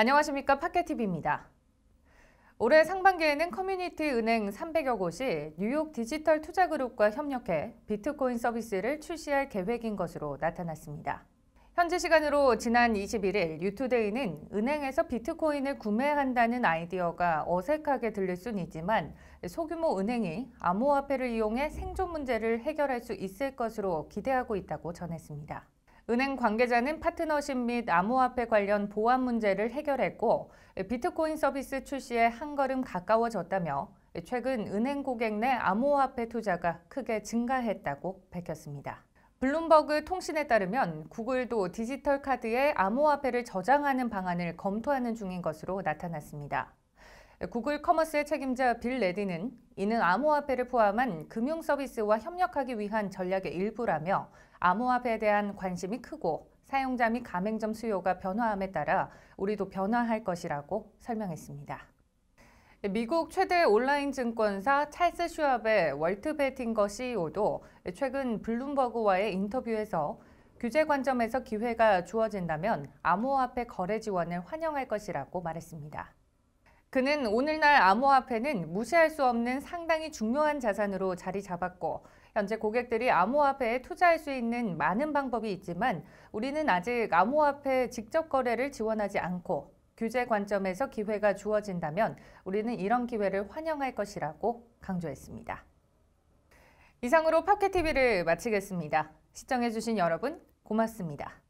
안녕하십니까 파켓TV입니다. 올해 상반기에는 커뮤니티 은행 300여 곳이 뉴욕 디지털 투자 그룹과 협력해 비트코인 서비스를 출시할 계획인 것으로 나타났습니다. 현지 시간으로 지난 21일 유투데이는 은행에서 비트코인을 구매한다는 아이디어가 어색하게 들릴 순 있지만 소규모 은행이 암호화폐를 이용해 생존 문제를 해결할 수 있을 것으로 기대하고 있다고 전했습니다. 은행 관계자는 파트너십 및 암호화폐 관련 보안 문제를 해결했고 비트코인 서비스 출시에 한 걸음 가까워졌다며 최근 은행 고객 내 암호화폐 투자가 크게 증가했다고 밝혔습니다. 블룸버그 통신에 따르면 구글도 디지털 카드에 암호화폐를 저장하는 방안을 검토하는 중인 것으로 나타났습니다. 구글 커머스의 책임자 빌 레디는 이는 암호화폐를 포함한 금융 서비스와 협력하기 위한 전략의 일부라며 암호화폐에 대한 관심이 크고 사용자 및 가맹점 수요가 변화함에 따라 우리도 변화할 것이라고 설명했습니다. 미국 최대 온라인 증권사 찰스 슈압의 월트베팅거 CEO도 최근 블룸버그와의 인터뷰에서 규제 관점에서 기회가 주어진다면 암호화폐 거래 지원을 환영할 것이라고 말했습니다. 그는 오늘날 암호화폐는 무시할 수 없는 상당히 중요한 자산으로 자리 잡았고 현재 고객들이 암호화폐에 투자할 수 있는 많은 방법이 있지만 우리는 아직 암호화폐 직접 거래를 지원하지 않고 규제 관점에서 기회가 주어진다면 우리는 이런 기회를 환영할 것이라고 강조했습니다. 이상으로 파켓TV를 마치겠습니다. 시청해주신 여러분 고맙습니다.